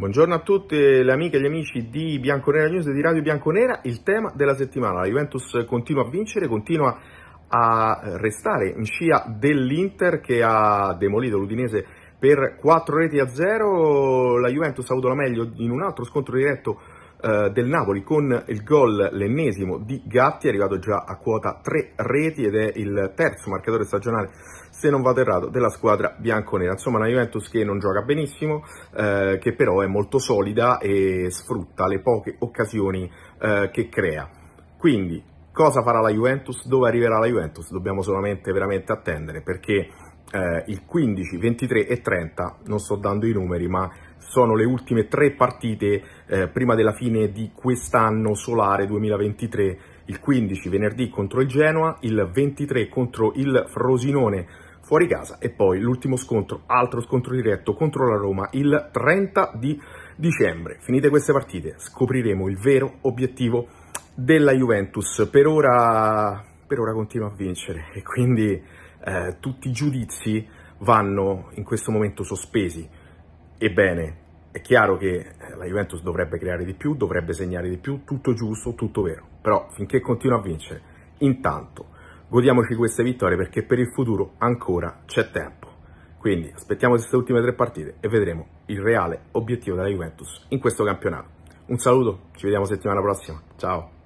Buongiorno a tutte le amiche e gli amici di Bianconera News e di Radio Bianconera. Il tema della settimana, la Juventus continua a vincere, continua a restare in scia dell'Inter che ha demolito l'Udinese per 4 reti a 0. La Juventus ha avuto la meglio in un altro scontro diretto eh, del Napoli con il gol l'ennesimo di Gatti, è arrivato già a quota 3 reti ed è il terzo marcatore stagionale, se non vado errato, della squadra bianconera. Insomma una Juventus che non gioca benissimo, eh, che però è molto solida e sfrutta le poche occasioni eh, che crea. Quindi cosa farà la Juventus? Dove arriverà la Juventus? Dobbiamo solamente veramente attendere perché eh, il 15, 23 e 30, non sto dando i numeri, ma sono le ultime tre partite eh, prima della fine di quest'anno solare 2023, il 15 venerdì contro il Genoa, il 23 contro il Frosinone fuori casa e poi l'ultimo scontro, altro scontro diretto contro la Roma il 30 di dicembre. Finite queste partite, scopriremo il vero obiettivo della Juventus. Per ora per ora continua a vincere e quindi eh, tutti i giudizi vanno in questo momento sospesi. Ebbene, è chiaro che eh, la Juventus dovrebbe creare di più, dovrebbe segnare di più, tutto giusto, tutto vero, però finché continua a vincere, intanto godiamoci queste vittorie perché per il futuro ancora c'è tempo. Quindi aspettiamo queste ultime tre partite e vedremo il reale obiettivo della Juventus in questo campionato. Un saluto, ci vediamo settimana prossima, ciao!